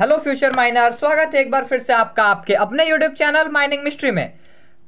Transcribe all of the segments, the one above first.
Hello future minor स्वागत है एक बार फिर से आपका आपके अपने यूट्यूब चैनल माइनिंग मिस्ट्री में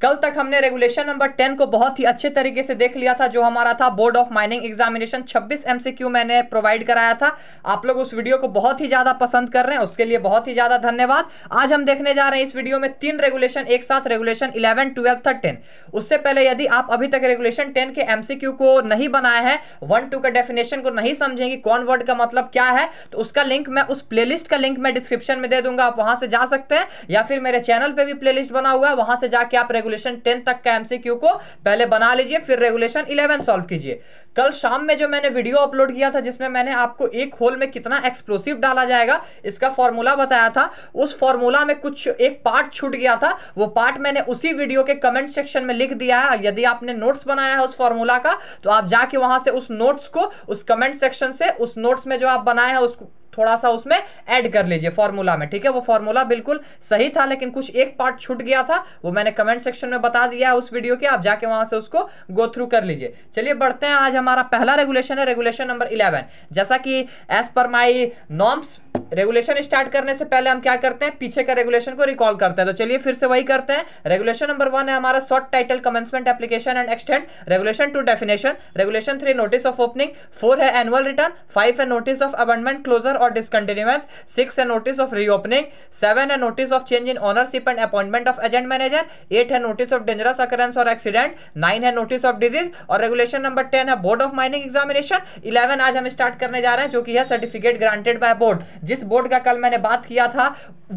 कल तक हमने रेगुलेशन नंबर टेन को बहुत ही अच्छे तरीके से देख लिया था जो हमारा था board of mining examination 26 MCQ मैंने प्रोवाइड कराया था आप लोग उस वीडियो को बहुत ही ज्यादा पसंद कर रहे हैं उसके लिए बहुत ही ज्यादा धन्यवाद आज हम देखने जा रहे हैं इस वीडियो में तीन रेगुलेशन एक साथ रेगुलेशन इलेवन ट्वेल्व थर्टीन उससे पहले यदि आप अभी तक रेगुलेशन टेन के एमसीक्यू को नहीं बनाया है वन टू का डेफिनेशन को नहीं समझेंगे कौन वर्ड का मतलब क्या है तो उसका लिंक मैं उस प्लेलिस्ट का लिंक मैं डिस्क्रिप्शन में दे दूंगा आप वहां से जा सकते हैं या फिर मेरे चैनल पर भी प्लेलिस्ट बना हुआ है वहां से जाके आप रेगुलेशन रेगुलेशन टेन तक का एमसीक्यू को पहले बना लीजिए फिर रेगुलेशन इलेवन सॉल्व कीजिए कल शाम में जो मैंने वीडियो अपलोड किया था जिसमें मैंने आपको एक होल में कितना एक्सप्लोसिव डाला जाएगा इसका फॉर्मूला बताया था उस फॉर्मूला में कुछ एक पार्ट छूट गया था वो पार्ट मैंने उसी वीडियो के कमेंट सेक्शन में लिख दिया है यदि आपने नोट्स बनाया है उस फॉर्मूला का तो आप जाके वहां से उस नोट्स को उस कमेंट सेक्शन से उस नोट्स में जो आप बनाया है उसको थोड़ा सा उसमें ऐड कर लीजिए फॉर्मूला में ठीक है वो फॉर्मूला बिल्कुल सही था लेकिन कुछ एक पार्ट छूट गया था वो मैंने कमेंट सेक्शन में बता दिया है उस वीडियो के आप जाके वहां से उसको गो थ्रू कर लीजिए चलिए बढ़ते हैं आज हमारा पहला रेगुलेशन है रेगुलेशन नंबर इलेवन जैसा कि एज पर माई नॉर्म्स रेगुलेशन स्टार्ट करने से पहले हम क्या करते हैं पीछे का रेगुलेशन को रिकॉल करते हैं तो चलिए फिर से वही करते हैं रेगुलेशन नंबर वन है हमारा short title commencement application and extend regulation two definition regulation three notice of opening four है एनुअल रिटर्न फाइव है नोटिस ऑफ अबेंडमेंट क्लोजर और डिसकंटिन्यूएंस सिक्स है नोटिस ऑफ रीओपनिंग सेवन है notice of change in ownership and appointment of agent manager eight है notice of dangerous occurrence और accident nine है notice of disease और regulation number ten है board of mining examination. Eleven आज हम start करने जा रहे हैं जो कि है सर्टिफिकेट ग्रांटेड बाय बोर्ड जिस बोर्ड का कल मैंने बात किया था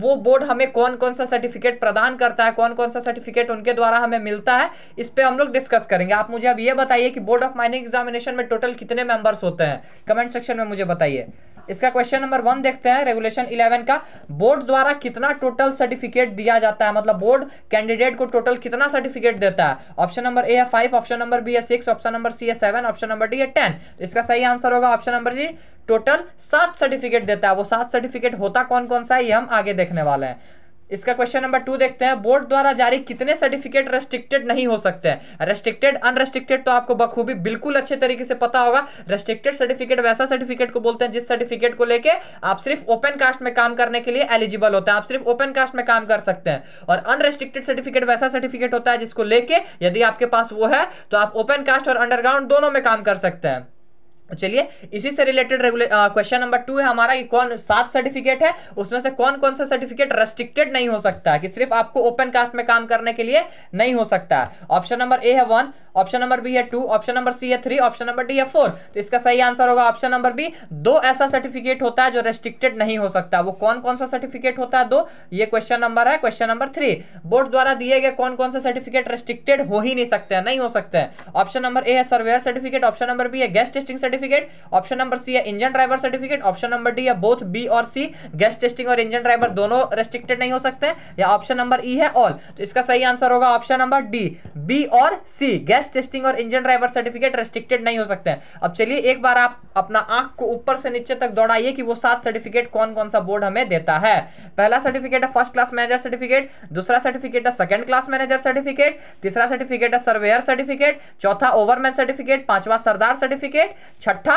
वो बोर्ड हमें कौन कौन सा सर्टिफिकेट प्रदान करता है कौन कौन सा सर्टिफिकेट उनके द्वारा हमें मिलता है इस पर हम लोग डिस्कस करेंगे आप मुझे अब ये बताइए कि बोर्ड ऑफ माइनिंग एग्जामिनेशन में टोटल कितने मेंबर्स होते हैं कमेंट सेक्शन में मुझे बताइए इसका क्वेश्चन नंबर वन देखते हैं रेगुलेशन इलेवन का बोर्ड द्वारा कितना टोटल सर्टिफिकेट दिया जाता है मतलब बोर्ड कैंडिडेट को टोटल कितना सर्टिफिकेट देता है ऑप्शन नंबर ए है फाइव ऑप्शन नंबर बी है सिक्स ऑप्शन नंबर सी है सेवन ऑप्शन नंबर डी है टेन तो इसका सही आंसर होगा ऑप्शन नंबर जी टोटल सात सर्टिफिकेट देता है वो सात सर्टिफिकेट होता कौन कौन सा है ये हम आगे देखने वाले हैं इसका क्वेश्चन नंबर टू देखते हैं बोर्ड द्वारा जारी कितने सर्टिफिकेट रेस्ट्रिक्टेड नहीं हो सकते हैं रेस्ट्रिक्टेड अनरेस्ट्रिक्टेड तो आपको बखूबी बिल्कुल अच्छे तरीके से पता होगा रेस्ट्रिक्टेड सर्टिफिकेट वैसा सर्टिफिकेट को बोलते हैं जिस सर्टिफिकेट को लेके आप सिर्फ ओपन कास्ट में काम करने के लिए एलिजिबल होते हैं आप सिर्फ ओपन कास्ट में काम कर सकते हैं और अनरेस्ट्रिक्टेड सर्टिफिकेट वैसा सर्टिफिकेट होता है जिसको लेके यदि आपके पास वो है तो आप ओपन कास्ट और अंडरग्राउंड दोनों में काम कर सकते हैं तो चलिए इसी से रिलेटेड क्वेश्चन नंबर टू है हमारा कौन सात सर्टिफिकेट है उसमें से कौन कौन सा सर्टिफिकेट रेस्ट्रिक्टेड नहीं हो सकता है कि सिर्फ आपको ओपन कास्ट में काम करने के लिए नहीं हो सकता है ऑप्शन नंबर ए है वन ऑप्शन नंबर बी है टू ऑप्शन नंबर सी है थ्री ऑप्शन नंबर डी है फोर तो इसका सही आंसर होगा ऑप्शन नंबर बी दो ऐसा सर्टिफिकेट होता है जो रेस्ट्रिक्टेड नहीं हो सकता वो कौन कौन सा सर्टिफिकेट होता है दो ये क्वेश्चन नंबर है क्वेश्चन नंबर थ्री बोर्ड द्वारा दिए गए कौन कौन सा सर्टिफिकेट रेस्ट्रिक्टेड हो ही नहीं सकते नहीं हो सकते ऑप्शन नंबर ए है surveyor certificate option number B है gas testing certificate certificate option number C है engine driver certificate option number D है बोथ बी और सी गैस टेस्टिंग और इंजन ड्राइवर दोनों रेस्ट्रिक्टेड नहीं हो सकते या ऑप्शन नंबर ई है ऑल तो इसका सही आंसर होगा ऑप्शन नंबर डी बी और सी गैस टेस्टिंग और इंजन ड्राइवर सर्टिफिकेट रेस्ट्रिक्टेड नहीं हो सकते अब चलिए एक बार आप अपना आंख को ऊपर से नीचे तक दौड़ाइए कि वो सात सर्टिफिकेट कौन कौन सा बोर्ड हमें देता है पहला सर्टिफिकेट है फर्स्ट क्लास मैनेजर सर्टिफिकेट दूसरा सर्टिफिकेट है सेकंड क्लास मैनेजर सर्टिफिकेट तीसरा सर्टिफिकेट है सर्वेयर सर्टिफिकेट चौथा ओवरमैन सर्टिफिकेट पांचवा सरदार सर्टिफिकेट छठा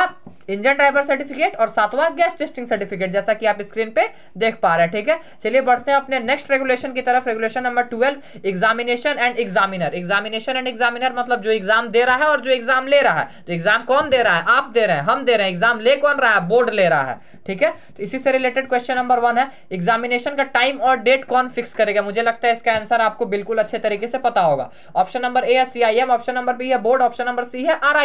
इंजन ड्राइवर सर्टिफिकेट और सातवां गैस टेस्टिंग सर्टिफिकेट जैसा कि आप स्क्रीन पे देख पा रहे हैं ठीक है चलिए बढ़ते हैं अपने नेक्स्ट रेगुलेशन की तरफ regulation number twelve examination and examiner examination and examiner मतलब जो एग्जाम दे रहा है और जो एग्जाम ले रहा है तो एग्जाम कौन दे रहा है आप दे रहे हैं हम दे रहे हैं एग्जाम ले कौन रहा है बोर्ड ले रहा है ठीक है तो इसी से रिलेटेड क्वेश्चन नंबर वन है एग्जामिनेशन का टाइम और डेट कौन फिक्स करेगा मुझे लगता है इसका आंसर आपको बिल्कुल अच्छे तरीके से पता होगा ऑप्शन नंबर ए है सी ऑप्शन नंबर बी है बोर्ड ऑप्शन नंबर सी है आर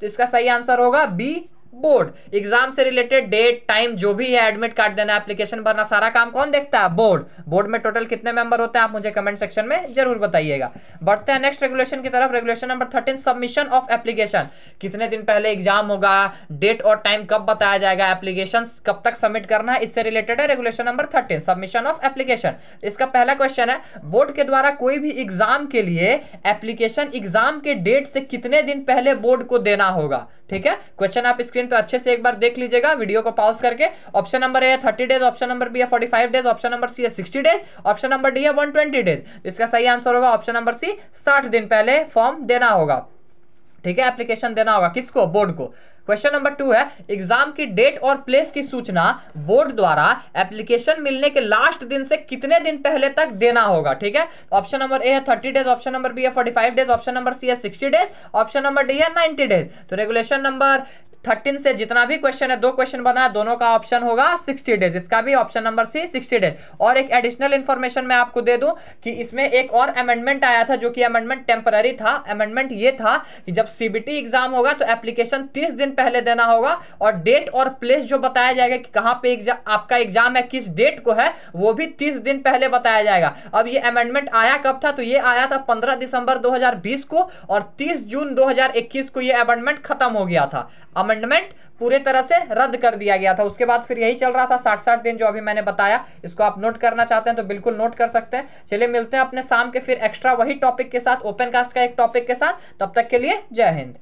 तो इसका सही आंसर होगा बी बोर्ड एग्जाम से रिलेटेड डेट टाइम जो भी है एडमिट कार्ड देना एप्लीकेशन भरना सारा काम कौन देखता है बोर्ड बोर्ड में टोटल कितने मेंबर होते हैं आप मुझे कमेंट सेक्शन में जरूर बताइएगा बढ़ते हैं नेक्स्ट रेगुलेशन की तरफ regulation number thirteen submission of application कितने दिन पहले एग्जाम होगा डेट और टाइम कब बताया जाएगा एप्लीकेशन कब तक सबमिट करना है इससे रिलेटेड है regulation number thirteen submission of application इसका पहला क्वेश्चन है बोर्ड के द्वारा कोई भी एग्जाम के लिए एप्लीकेशन एग्जाम के डेट से कितने दिन पहले बोर्ड को देना होगा ठीक है क्वेश्चन आप स्क्रीन पे अच्छे से एक बार देख लीजिएगा वीडियो को पॉज करके ऑप्शन नंबर ए है thirty days option number B है forty five days option number C है sixty days option number D है वन ट्वेंटी डेज इसका सही आंसर होगा ऑप्शन नंबर सी साठ दिन पहले फॉर्म देना होगा ठीक है एप्लीकेशन देना होगा किसको बोर्ड को क्वेश्चन नंबर टू है एग्जाम की डेट और प्लेस की सूचना बोर्ड द्वारा एप्लीकेशन मिलने के लास्ट दिन से कितने दिन पहले तक देना होगा ठीक है ऑप्शन नंबर ए है thirty days option number B है forty five days option number C है sixty days option number D है नाइनटी डेज तो रेगुलेशन नंबर थर्टीन से जितना भी क्वेश्चन है दो क्वेश्चन बनाया दोनों का ऑप्शन होगा सिक्सटी डेज इसका भी option number C sixty days और एक एडिशनल इन्फॉर्मेशन मैं आपको दे दूं कि इसमें एक और अमेंडमेंट आया था जो कि अमेंडमेंट टेम्पररी था अमेंडमेंट ये था कि जब सीबीटी एग्जाम होगा तो एप्लीकेशन तीस दिन पहले देना होगा और डेट और प्लेस जो बताया जाएगा कि कहाँ पे एग्जा, आपका एग्जाम है किस डेट को है वो भी तीस दिन पहले बताया जाएगा अब ये अमेंडमेंट आया कब था तो ये आया था पंद्रह दिसंबर दो को और तीस जून दो को ये अमेंडमेंट खत्म हो गया था अमेंड अमेंडमेंट पूरे तरह से रद्द कर दिया गया था उसके बाद फिर यही चल रहा था साठ साठ दिन जो अभी मैंने बताया इसको आप नोट करना चाहते हैं तो बिल्कुल नोट कर सकते हैं चलिए मिलते हैं अपने शाम के फिर एक्स्ट्रा वही टॉपिक के साथ ओपन कास्ट का एक टॉपिक के साथ तब तक के लिए जय हिंद